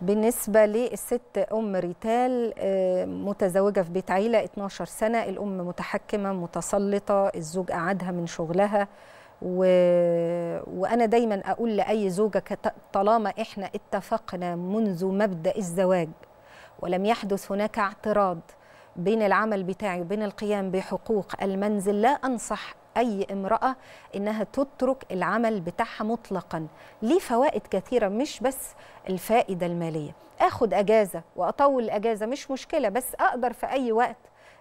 بالنسبة للست أم ريتال آه، متزوجة في بيت عيلة 12 سنة الأم متحكمة متسلطة الزوج قعدها من شغلها و... وأنا دايما أقول لأي زوجة طالما إحنا اتفقنا منذ مبدأ الزواج ولم يحدث هناك اعتراض بين العمل بتاعي وبين القيام بحقوق المنزل لا أنصح اي امراه انها تترك العمل بتاعها مطلقا ليه فوائد كثيره مش بس الفائده الماليه اخد اجازه واطول الاجازه مش مشكله بس اقدر في اي وقت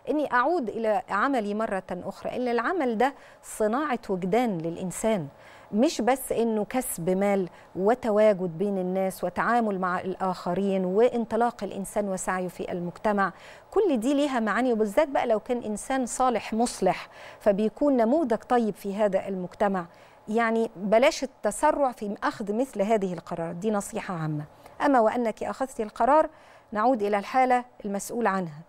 اني اعود الى عملي مره اخرى ان العمل ده صناعه وجدان للانسان مش بس انه كسب مال وتواجد بين الناس وتعامل مع الاخرين وانطلاق الانسان وسعيه في المجتمع كل دي ليها معاني وبالذات بقى لو كان انسان صالح مصلح فبيكون نموذج طيب في هذا المجتمع يعني بلاش التسرع في اخذ مثل هذه القرارات دي نصيحه عامه اما وانك اخذت القرار نعود الى الحاله المسؤول عنها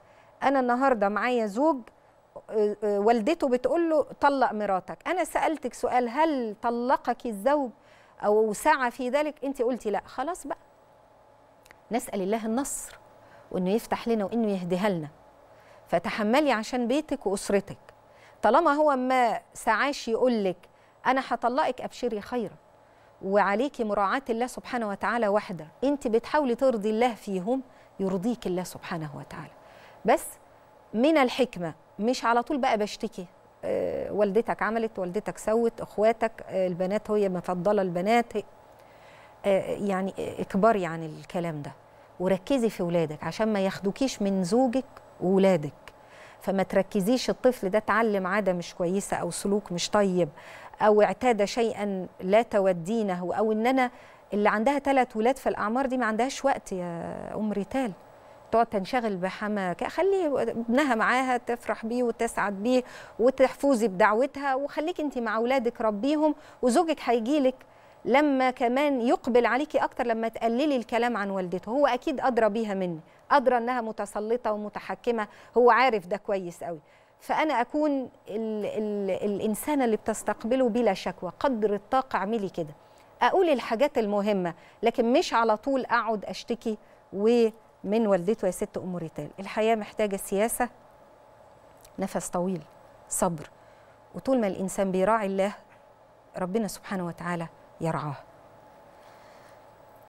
انا النهارده معايا زوج والدته بتقول له طلق مراتك انا سالتك سؤال هل طلقك الزوج او سعى في ذلك انت قلتي لا خلاص بقى نسال الله النصر وانه يفتح لنا وانه يهديها لنا فتحملي عشان بيتك واسرتك طالما هو ما سعاش يقول لك انا هطلقك ابشري خيرا وعليكي مراعاه الله سبحانه وتعالى وحده انت بتحاولي ترضي الله فيهم يرضيك الله سبحانه وتعالى بس من الحكمه مش على طول بقى بشتكي أه والدتك عملت والدتك سوت اخواتك أه البنات هي مفضله البنات أه يعني اكبري يعني عن الكلام ده وركزي في ولادك عشان ما ياخدوكيش من زوجك وولادك فما تركزيش الطفل ده اتعلم عاده مش كويسه او سلوك مش طيب او اعتاد شيئا لا تودينه او ان انا اللي عندها ثلاث ولاد في الاعمار دي ما عندهاش وقت يا ام ريتال تقعد تنشغل بحماك خلي ابنها معاها تفرح بيه وتسعد بيه وتحفوزي بدعوتها وخليك انت مع اولادك ربيهم وزوجك هيجي لك لما كمان يقبل عليكي اكتر لما تقللي الكلام عن والدته هو اكيد ادرى بيها مني ادرى انها متسلطه ومتحكمه هو عارف ده كويس قوي فانا اكون الـ الـ الانسانه اللي بتستقبله بلا شكوى قدر الطاقه اعملي كده اقول الحاجات المهمه لكن مش على طول اقعد اشتكي و من والدته يا ست ام ريتال الحياه محتاجه سياسه نفس طويل صبر وطول ما الانسان بيراعي الله ربنا سبحانه وتعالى يرعاه